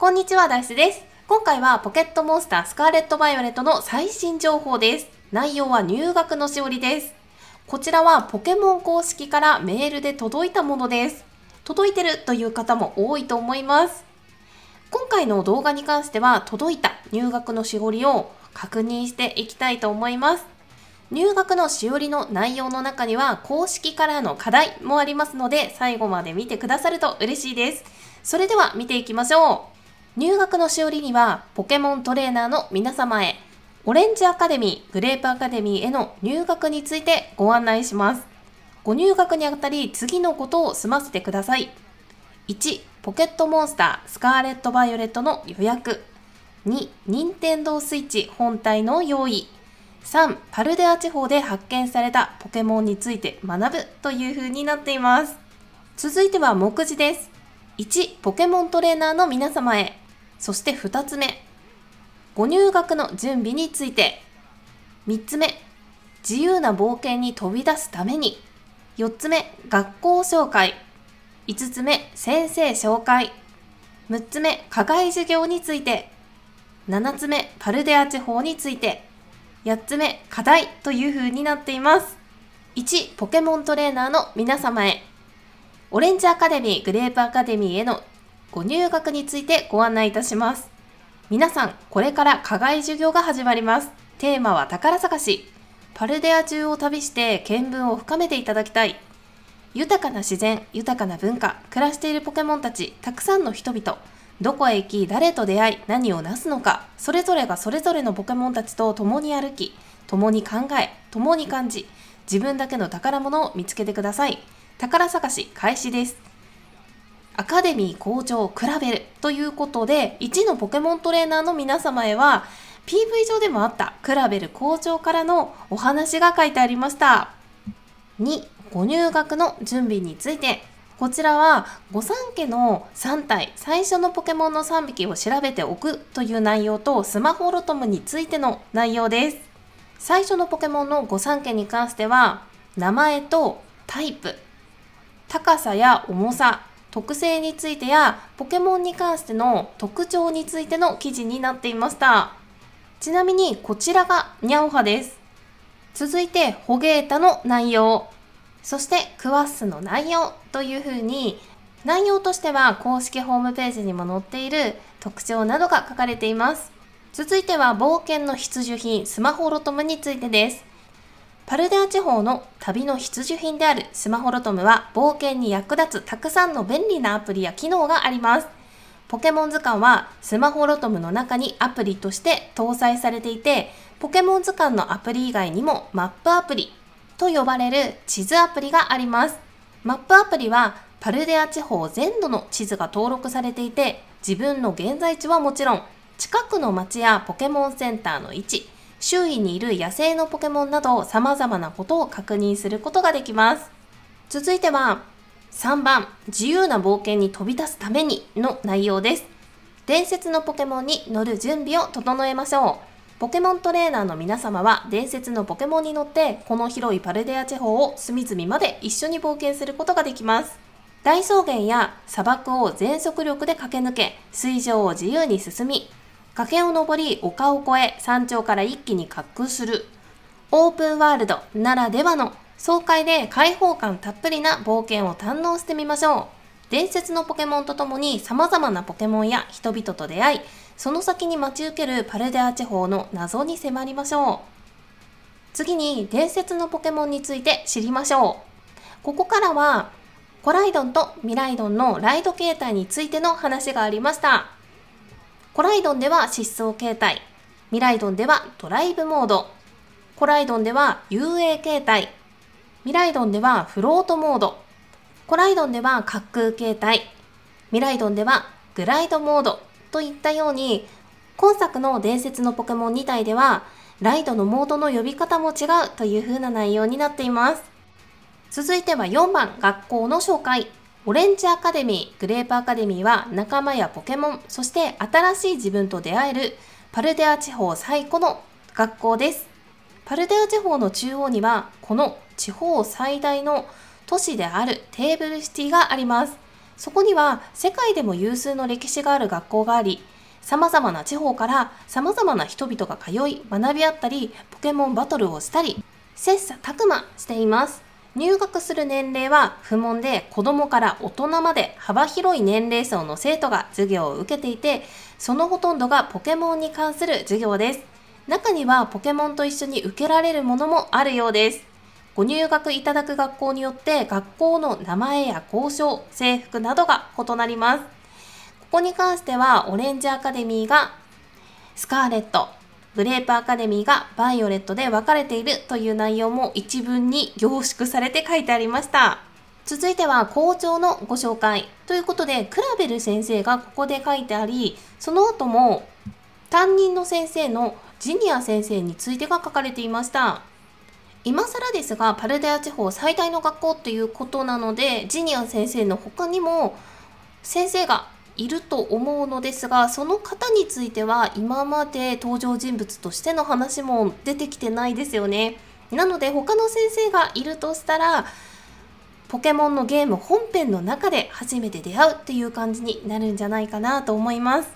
こんにちは、ダイスです。今回はポケットモンスタースカーレット・バイオレットの最新情報です。内容は入学のしおりです。こちらはポケモン公式からメールで届いたものです。届いてるという方も多いと思います。今回の動画に関しては届いた入学のしおりを確認していきたいと思います。入学のしおりの内容の中には公式からの課題もありますので最後まで見てくださると嬉しいです。それでは見ていきましょう。入学のしおりにはポケモントレーナーの皆様へオレンジアカデミー、グレープアカデミーへの入学についてご案内します。ご入学にあたり次のことを済ませてください。1、ポケットモンスター、スカーレット・バイオレットの予約。2、任天堂スイッチ本体の用意。3、パルデア地方で発見されたポケモンについて学ぶという風になっています。続いては目次です。1、ポケモントレーナーの皆様へ。そして2つ目、ご入学の準備について。3つ目、自由な冒険に飛び出すために。4つ目、学校紹介。5つ目、先生紹介。6つ目、課外授業について。7つ目、パルデア地方について。8つ目、課題という風になっています。1、ポケモントレーナーの皆様へ。オレンジアカデミー、グレープアカデミーへのご入学についてご案内いたします。皆さん、これから課外授業が始まります。テーマは宝探し。パルデア中を旅して見聞を深めていただきたい。豊かな自然、豊かな文化、暮らしているポケモンたち、たくさんの人々。どこへ行き、誰と出会い、何をなすのか、それぞれがそれぞれのポケモンたちと共に歩き、共に考え、共に感じ、自分だけの宝物を見つけてください。宝探し開始です。アカデミー工場クラベルということで、1のポケモントレーナーの皆様へは、PV 上でもあったクラベル校長からのお話が書いてありました。2、ご入学の準備について。こちらは御三家の3体最初のポケモンの3匹を調べておくという内容とスマホロトムについての内容です最初のポケモンの御三家に関しては名前とタイプ高さや重さ特性についてやポケモンに関しての特徴についての記事になっていましたちなみにこちらがニャオハです続いてホゲータの内容そしてクワッスの内容というふうに内容としては公式ホームページにも載っている特徴などが書かれています続いては冒険の必需品スマホロトムについてですパルデア地方の旅の必需品であるスマホロトムは冒険に役立つたくさんの便利なアプリや機能があります。ポケモン図鑑はスマホロトムの中にアプリとして搭載されていて、ポケモン図鑑のアプリ以外にもマップアプリと呼ばれる地図アプリがあります。マップアプリはパルデア地方全土の地図が登録されていて、自分の現在地はもちろん、近くの町やポケモンセンターの位置、周囲にいる野生のポケモンなど様々なことを確認することができます。続いては、3番、自由な冒険に飛び出すためにの内容です。伝説のポケモンに乗る準備を整えましょう。ポケモントレーナーの皆様は伝説のポケモンに乗ってこの広いパルデア地方を隅々まで一緒に冒険することができます。大草原や砂漠を全速力で駆け抜け、水上を自由に進み、崖を登り丘を越え山頂から一気に滑空するオープンワールドならではの爽快で開放感たっぷりな冒険を堪能してみましょう伝説のポケモンとともに様々なポケモンや人々と出会いその先に待ち受けるパルデア地方の謎に迫りましょう次に伝説のポケモンについて知りましょうここからはコライドンとミライドンのライド形態についての話がありましたコライドンでは失踪形態、ミライドンではドライブモード、コライドンでは UA 形態、ミライドンではフロートモード、コライドンでは滑空形態、ミライドンではグライドモードといったように、今作の伝説のポケモン2体では、ライドのモードの呼び方も違うという風な内容になっています。続いては4番、学校の紹介。オレンジアカデミー、グレープアカデミーは仲間やポケモン、そして新しい自分と出会えるパルデア地方最古の学校です。パルデア地方の中央にはこの地方最大の都市であるテーブルシティがあります。そこには世界でも有数の歴史がある学校があり、様々な地方から様々な人々が通い、学び合ったり、ポケモンバトルをしたり、切磋琢磨しています。入学する年齢は不問で子どもから大人まで幅広い年齢層の生徒が授業を受けていてそのほとんどがポケモンに関する授業です中にはポケモンと一緒に受けられるものもあるようですご入学いただく学校によって学校の名前や校章制服などが異なりますここに関してはオレンジアカデミーがスカーレットグレープアカデミーがバイオレットで分かれているという内容も一文に凝縮されて書いてありました。続いては校長のご紹介ということでクラベル先生がここで書いてありその後も担任の先生のジニア先生についてが書かれていました今更ですがパルデア地方最大の学校ということなのでジニア先生の他にも先生がいると思うのですがその方については今まで登場人物としての話も出てきてないですよね。なので他の先生がいるとしたらポケモンのゲーム本編の中で初めて出会うっていう感じになるんじゃないかなと思います。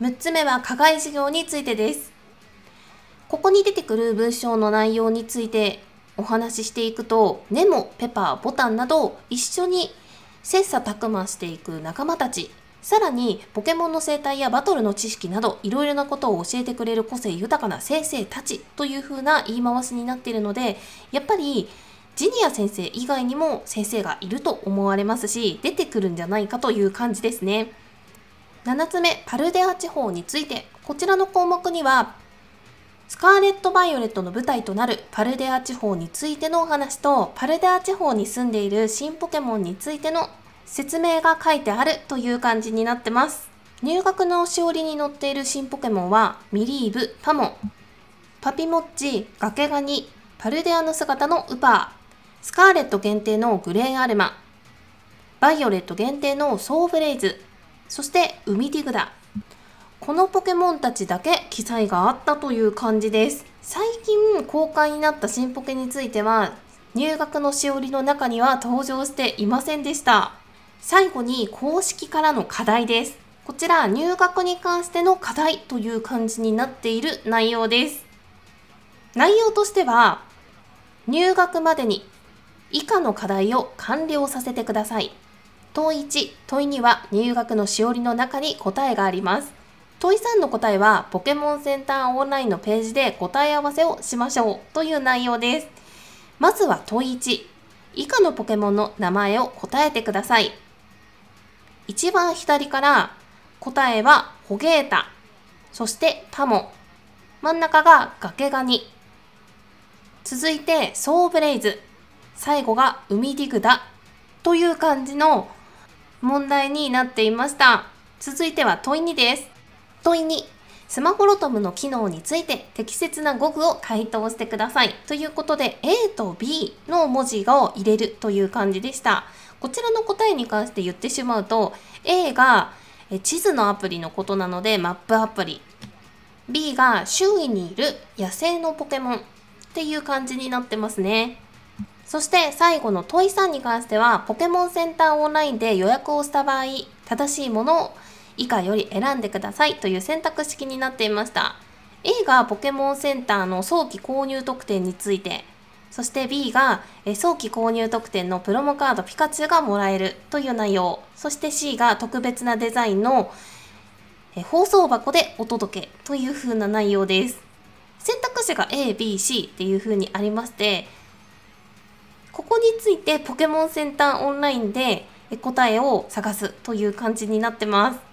6つ目は課外授業についてです。ここに出てくる文章の内容についてお話ししていくとネモ、ペパー、ボタンなど一緒に切磋琢磨していく仲間たちさらにポケモンの生態やバトルの知識などいろいろなことを教えてくれる個性豊かな先生たちというふうな言い回しになっているのでやっぱりジニア先生以外にも先生がいると思われますし出てくるんじゃないかという感じですね7つ目パルデア地方についてこちらの項目にはスカーレット・バイオレットの舞台となるパルデア地方についてのお話とパルデア地方に住んでいる新ポケモンについての説明が書いてあるという感じになってます。入学のしおりに載っている新ポケモンは、ミリーブ、パモン、パピモッチ、ガケガニ、パルデアの姿のウパー、スカーレット限定のグレーンアルマ、バイオレット限定のソーブレイズ、そしてウミディグダ。このポケモンたちだけ記載があったという感じです。最近公開になった新ポケについては、入学のしおりの中には登場していませんでした。最後に公式からの課題です。こちら入学に関しての課題という感じになっている内容です。内容としては、入学までに以下の課題を完了させてください。問1、問2は入学のしおりの中に答えがあります。問3の答えはポケモンセンターオンラインのページで答え合わせをしましょうという内容です。まずは問1、以下のポケモンの名前を答えてください。一番左から答えはホゲータ、そしてタモ、真ん中が崖ガニ、続いてソーブレイズ、最後が海ディグダという感じの問題になっていました。続いては問い2です。問い2。スマホロトムの機能について適切な語句を回答してください。ということで A と B の文字を入れるという感じでした。こちらの答えに関して言ってしまうと A が地図のアプリのことなのでマップアプリ B が周囲にいる野生のポケモンっていう感じになってますね。そして最後の問いさんに関してはポケモンセンターオンラインで予約をした場合正しいものを以下より選んでくださいという選択式になっていました A がポケモンセンターの早期購入特典についてそして B が早期購入特典のプロモカードピカチュウがもらえるという内容そして C が特別なデザインの放送箱でお届けという風な内容です選択肢が ABC っていう風にありましてここについてポケモンセンターオンラインで答えを探すという感じになってます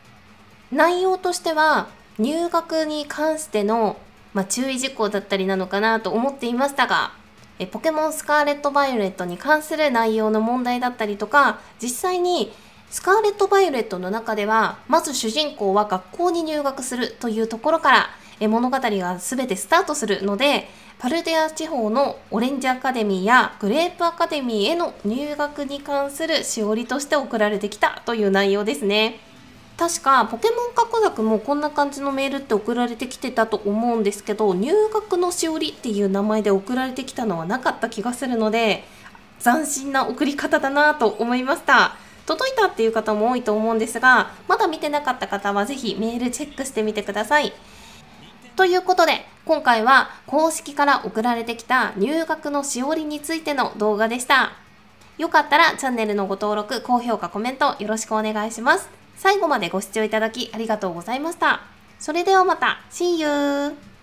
内容としては入学に関しての、まあ、注意事項だったりなのかなと思っていましたがえポケモンスカーレット・バイオレットに関する内容の問題だったりとか実際にスカーレット・バイオレットの中ではまず主人公は学校に入学するというところからえ物語が全てスタートするのでパルデア地方のオレンジアカデミーやグレープアカデミーへの入学に関するしおりとして送られてきたという内容ですね。確かポケモン過去作もこんな感じのメールって送られてきてたと思うんですけど入学のしおりっていう名前で送られてきたのはなかった気がするので斬新な送り方だなと思いました届いたっていう方も多いと思うんですがまだ見てなかった方は是非メールチェックしてみてくださいということで今回は公式から送られてきた入学のしおりについての動画でしたよかったらチャンネルのご登録高評価コメントよろしくお願いします最後までご視聴いただきありがとうございました。それではまた See you!